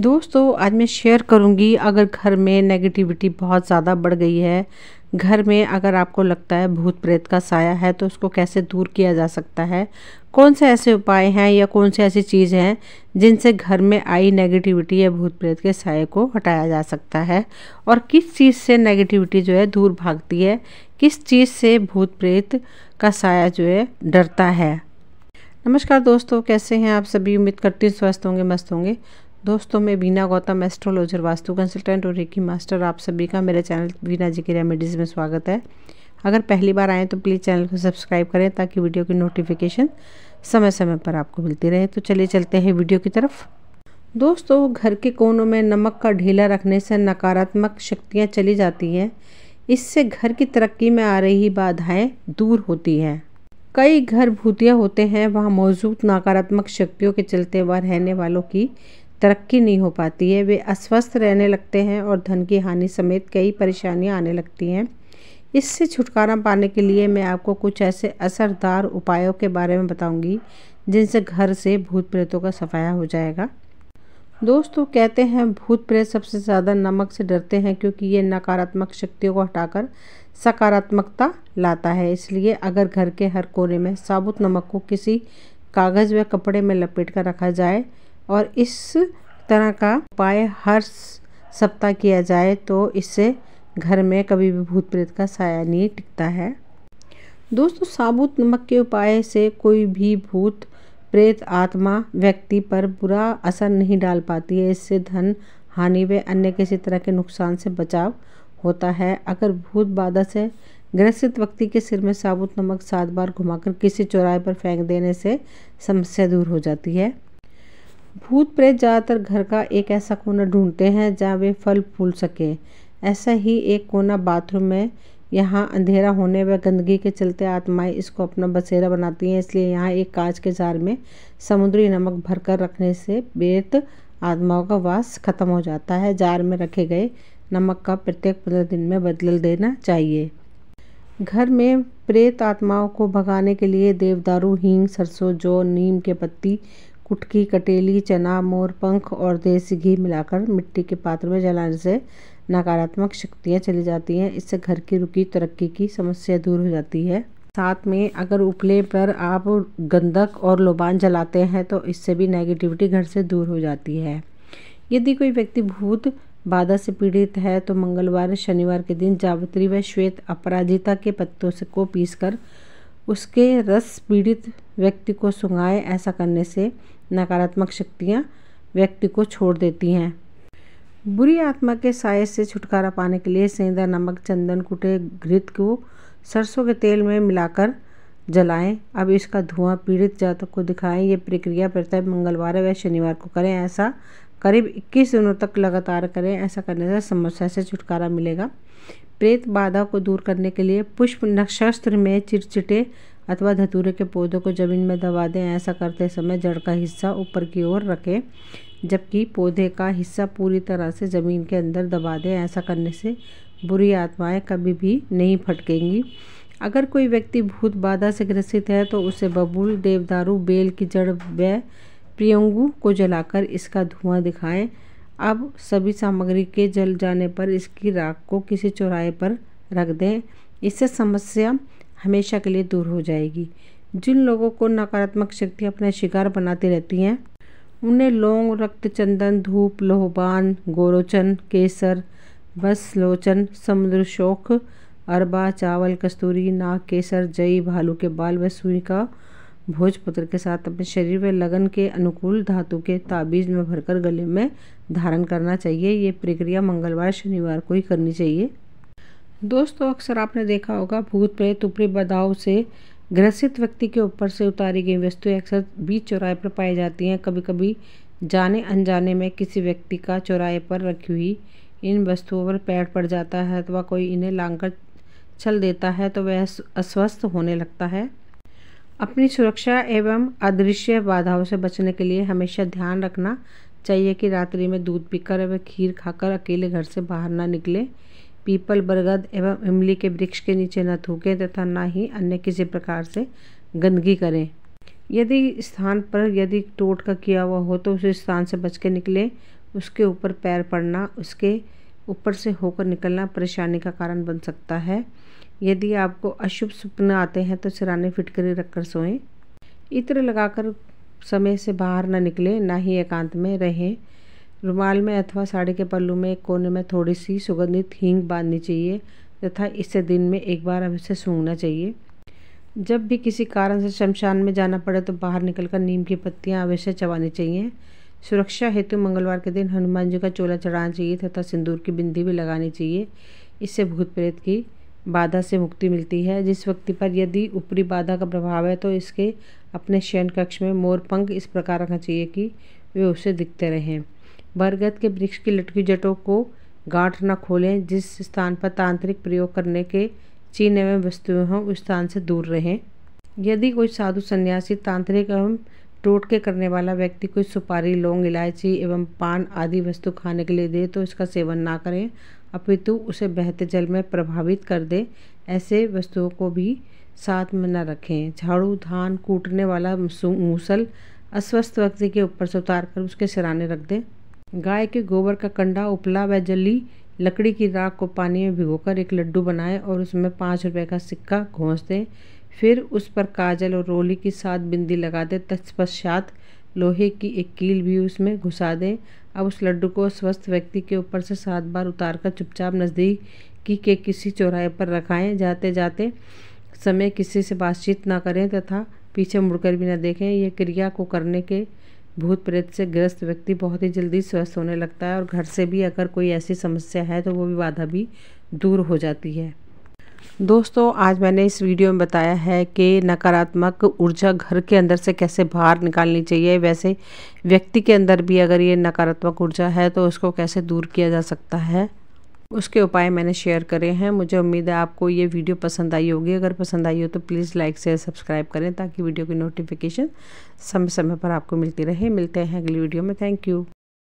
दोस्तों आज मैं शेयर करूंगी अगर घर में नेगेटिविटी बहुत ज़्यादा बढ़ गई है घर में अगर आपको लगता है भूत प्रेत का साया है तो उसको कैसे दूर किया जा सकता है कौन से ऐसे उपाय हैं या कौन से ऐसी चीज़ हैं जिनसे घर में आई नेगेटिविटी या भूत प्रेत के साय को हटाया जा सकता है और किस चीज़ से नेगेटिविटी जो है दूर भागती है किस चीज़ से भूत प्रेत का साया जो है डरता है नमस्कार दोस्तों कैसे हैं आप सभी उम्मीद करती हूँ स्वस्थ होंगे मस्त होंगे दोस्तों मैं बीना गौतम एस्ट्रोलॉजर वास्तु कंसल्टेंट और रेकी मास्टर आप सभी का मेरे चैनल बीना जी की रेमेडीज़ में स्वागत है अगर पहली बार आएँ तो प्लीज़ चैनल को सब्सक्राइब करें ताकि वीडियो की नोटिफिकेशन समय समय पर आपको मिलती रहे तो चलिए चलते हैं वीडियो की तरफ दोस्तों घर के कोनों में नमक का ढीला रखने से नकारात्मक शक्तियाँ चली जाती हैं इससे घर की तरक्की में आ रही बाधाएँ दूर होती हैं कई घर भूतिया होते हैं वहाँ मौजूद नकारात्मक शक्तियों के चलते वह रहने वालों की तरक्की नहीं हो पाती है वे अस्वस्थ रहने लगते हैं और धन की हानि समेत कई परेशानियां आने लगती हैं इससे छुटकारा पाने के लिए मैं आपको कुछ ऐसे असरदार उपायों के बारे में बताऊंगी जिनसे घर से भूत प्रेतों का सफाया हो जाएगा दोस्तों कहते हैं भूत प्रेत सबसे ज़्यादा नमक से डरते हैं क्योंकि ये नकारात्मक शक्तियों को हटाकर सकारात्मकता लाता है इसलिए अगर घर के हर कोने में साबुत नमक को किसी कागज़ व कपड़े में लपेट कर रखा जाए और इस तरह का उपाय हर सप्ताह किया जाए तो इससे घर में कभी भी भूत प्रेत का साया नहीं टिकता है दोस्तों साबुत नमक के उपाय से कोई भी भूत प्रेत आत्मा व्यक्ति पर बुरा असर नहीं डाल पाती है इससे धन हानि व अन्य किसी तरह के नुकसान से बचाव होता है अगर भूत बाधा से ग्रसित व्यक्ति के सिर में साबुत नमक सात बार घुमाकर किसी चौराहे पर फेंक देने से समस्या दूर हो जाती है भूत प्रेत ज़्यादातर घर का एक ऐसा कोना ढूंढते हैं जहाँ वे फल फूल सकें ऐसा ही एक कोना बाथरूम में यहाँ अंधेरा होने व गंदगी के चलते आत्माएं इसको अपना बसेरा बनाती हैं इसलिए यहाँ एक कांच के जार में समुद्री नमक भरकर रखने से बेत आत्माओं का वास खत्म हो जाता है जार में रखे गए नमक का प्रत्येक पंद्रह दिन में बदल देना चाहिए घर में प्रेत आत्माओं को भगाने के लिए देवदारू हींग सरसों जौ नीम के पत्ती कुटकी कटेली चना मोर पंख और देसी घी मिलाकर मिट्टी के पात्र में जलाने से नकारात्मक शक्तियाँ चली जाती हैं इससे घर की रुकी तरक्की की समस्या दूर हो जाती है साथ में अगर उपले पर आप गंधक और लोबान जलाते हैं तो इससे भी नेगेटिविटी घर से दूर हो जाती है यदि कोई व्यक्ति भूत बाधा से पीड़ित है तो मंगलवार शनिवार के दिन जावित्री व श्वेत अपराजिता के पत्तों से को पीसकर उसके रस पीड़ित व्यक्ति को सुंगाए ऐसा करने से नकारात्मक शक्तियाँ व्यक्ति को छोड़ देती हैं बुरी आत्मा के साय से छुटकारा पाने के लिए सेंधा नमक चंदन कुटे घृत को सरसों के तेल में मिलाकर जलाएं अब इसका धुआं पीड़ित जातक को दिखाएं ये प्रक्रिया प्रत्येक मंगलवार व शनिवार को करें ऐसा करीब 21 दिनों तक लगातार करें ऐसा करने से समस्या से छुटकारा मिलेगा प्रेत बाधा को दूर करने के लिए पुष्प नक्षत्र में चिटचिटे अथवा धतूरे के पौधों को ज़मीन में दबा दें ऐसा करते समय जड़ का हिस्सा ऊपर की ओर रखें जबकि पौधे का हिस्सा पूरी तरह से ज़मीन के अंदर दबा दें ऐसा करने से बुरी आत्माएं कभी भी नहीं फटकेंगी अगर कोई व्यक्ति भूत बाधा से ग्रसित है तो उसे बबूल देवदारू बेल की जड़ व प्रियंगू को जलाकर इसका धुआं दिखाएं अब सभी सामग्री के जल जाने पर इसकी राख को किसी चौराहे पर रख दें इससे समस्या हमेशा के लिए दूर हो जाएगी जिन लोगों को नकारात्मक शक्ति अपना शिकार बनाती रहती हैं उन्हें लौंग रक्त चंदन धूप लोहबान गोरोचन केसर बस लोचन समुद्र शोक अरबा चावल कस्तूरी नाग केसर जई भालू के बाल व सुई का भोजपत्र के साथ अपने शरीर व लगन के अनुकूल धातु के ताबीज में भरकर गले में धारण करना चाहिए ये प्रक्रिया मंगलवार शनिवार को ही करनी चाहिए दोस्तों अक्सर आपने देखा होगा भूत प्रेत ऊपरी बदाव से ग्रसित व्यक्ति के ऊपर से उतारी गई वस्तुएं अक्सर बीच चौराहे पर पाई जाती हैं कभी कभी जाने अनजाने में किसी व्यक्ति का चौराहे पर रखी हुई इन वस्तुओं पर पैर पड़ जाता है अथवा तो कोई इन्हें लांघकर छल देता है तो वह अस्वस्थ होने लगता है अपनी सुरक्षा एवं अदृश्य बाधाओं से बचने के लिए हमेशा ध्यान रखना चाहिए कि रात्रि में दूध पीकर व खीर खाकर अकेले घर से बाहर ना निकले पीपल बरगद एवं इमली के वृक्ष के नीचे न थूकें तथा न ही अन्य किसी प्रकार से गंदगी करें यदि स्थान पर यदि टोट का किया हुआ हो तो उस स्थान से बच के निकले उसके ऊपर पैर पड़ना उसके ऊपर से होकर निकलना परेशानी का कारण बन सकता है यदि आपको अशुभ सपने आते हैं तो सिराने फिटकरी रखकर सोएं इत्र लगाकर समय से बाहर न निकले ना ही एकांत में रहें रुमाल में अथवा साड़ी के पल्लू में एक कोने में थोड़ी सी सुगंधित हींग बांधनी चाहिए तथा इससे दिन में एक बार अब इसे सूंघना चाहिए जब भी किसी कारण से शमशान में जाना पड़े तो बाहर निकलकर नीम की पत्तियाँ अवश्य चबानी चाहिए सुरक्षा हेतु मंगलवार के दिन हनुमान जी का चोला चढ़ाना चाहिए तथा सिंदूर की बिंदी भी लगानी चाहिए इससे भूत प्रेत की बाधा से मुक्ति मिलती है जिस व्यक्ति पर यदि ऊपरी बाधा का प्रभाव है तो इसके अपने शयन कक्ष में मोरपंख इस प्रकार रखना चाहिए कि वे उसे दिखते रहें बरगद के वृक्ष की लटकी जटों को गांठ न खोलें जिस स्थान पर तांत्रिक प्रयोग करने के चीन एवं वस्तुएं हों उस स्थान से दूर रहें यदि कोई साधु संन्यासी तांत्रिक एवं टोटके करने वाला व्यक्ति कोई सुपारी लौंग इलायची एवं पान आदि वस्तु खाने के लिए दे तो इसका सेवन ना करें अपितु उसे बहते जल में प्रभावित कर दे ऐसे वस्तुओं को भी साथ में न रखें झाड़ू धान कूटने वाला मूसल अस्वस्थ व्यक्ति के ऊपर से उतार कर उसके सिराने रख दें गाय के गोबर का कंडा उपला व जली लकड़ी की राख को पानी में भिगोकर एक लड्डू बनाएं और उसमें पाँच रुपये का सिक्का घोंस दें फिर उस पर काजल और रोली की सात बिंदी लगा दें तत्पश्चात लोहे की एक कील भी उसमें घुसा दें अब उस लड्डू को स्वस्थ व्यक्ति के ऊपर से सात बार उतारकर चुपचाप की के किसी चौराहे पर रखाएं जाते जाते समय किसी से बातचीत ना करें तथा पीछे मुड़कर भी ना देखें यह क्रिया को करने के भूत प्रेत से ग्रस्त व्यक्ति बहुत ही जल्दी स्वस्थ होने लगता है और घर से भी अगर कोई ऐसी समस्या है तो वो भी बाधा भी दूर हो जाती है दोस्तों आज मैंने इस वीडियो में बताया है कि नकारात्मक ऊर्जा घर के अंदर से कैसे बाहर निकालनी चाहिए वैसे व्यक्ति के अंदर भी अगर ये नकारात्मक ऊर्जा है तो उसको कैसे दूर किया जा सकता है उसके उपाय मैंने शेयर करे हैं मुझे उम्मीद है आपको ये वीडियो पसंद आई होगी अगर पसंद आई हो तो प्लीज़ लाइक से सब्सक्राइब करें ताकि वीडियो की नोटिफिकेशन समय समय पर आपको मिलती रहे मिलते हैं अगली वीडियो में थैंक यू